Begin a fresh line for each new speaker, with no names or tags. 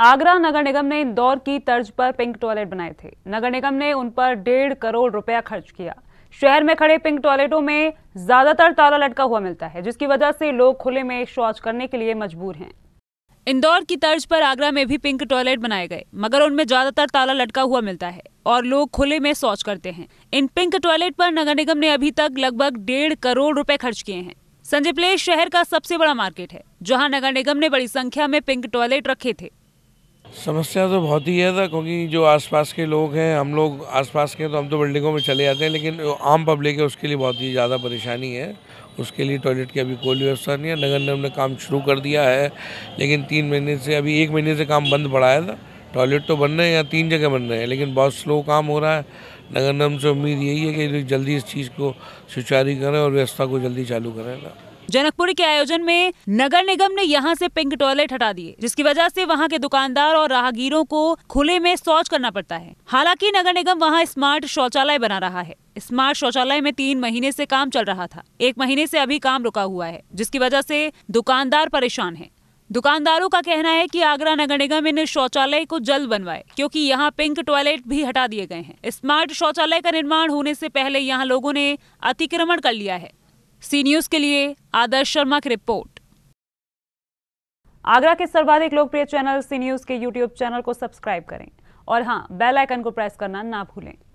आगरा नगर निगम ने इंदौर की तर्ज पर पिंक टॉयलेट बनाए थे नगर निगम ने उन पर डेढ़ करोड़ रुपया खर्च किया शहर में खड़े पिंक टॉयलेटों में ज्यादातर ताला लटका हुआ मिलता है जिसकी वजह से लोग खुले में शौच करने के लिए मजबूर हैं इंदौर की तर्ज पर आगरा में भी पिंक टॉयलेट बनाए गए मगर उनमें ज्यादातर ताला लटका हुआ मिलता है और लोग खुले में शौच करते हैं इन पिंक टॉयलेट पर नगर निगम ने अभी तक लगभग डेढ़ करोड़ रुपए खर्च किए हैं संजय प्लेस शहर का सबसे बड़ा मार्केट है जहां नगर निगम ने बड़ी संख्या में पिंक टॉयलेट रखे थे
समस्या तो बहुत ही है था क्योंकि जो आसपास के लोग हैं हम लोग आसपास के तो हम तो बिल्डिंगों में चले जाते हैं लेकिन आम पब्लिक है उसके लिए बहुत ही ज़्यादा परेशानी है उसके लिए टॉयलेट की अभी कोई व्यवस्था नहीं है नगर निगम ने काम शुरू कर दिया है लेकिन तीन महीने से अभी एक महीने से काम बंद पड़ा है था टॉयलेट तो बन रहे हैं या तीन जगह बन रहे हैं लेकिन बहुत स्लो काम हो रहा है नगर निगम से उम्मीद यही है कि जल्दी इस चीज़ को सुचारू करें और व्यवस्था को जल्दी चालू करें
जनकपुरी के आयोजन में नगर निगम ने यहाँ से पिंक टॉयलेट हटा दिए जिसकी वजह से वहाँ के दुकानदार और राहगीरों को खुले में शौच करना पड़ता है हालांकि नगर निगम वहाँ स्मार्ट शौचालय बना रहा है स्मार्ट शौचालय में तीन महीने से काम चल रहा था एक महीने से अभी काम रुका हुआ है जिसकी वजह से दुकानदार परेशान है दुकानदारों का कहना है कि आगरा नगर निगम इन शौचालय को जल्द बनवाए क्योंकि यहाँ पिंक टॉयलेट भी हटा दिए गए हैं स्मार्ट शौचालय का निर्माण होने से पहले यहाँ लोगों ने अतिक्रमण कर लिया है सी न्यूज के लिए आदर्श शर्मा की रिपोर्ट आगरा के सर्वाधिक लोकप्रिय चैनल सी न्यूज के यूट्यूब चैनल को सब्सक्राइब करें और हाँ बेल आइकन को प्रेस करना ना भूलें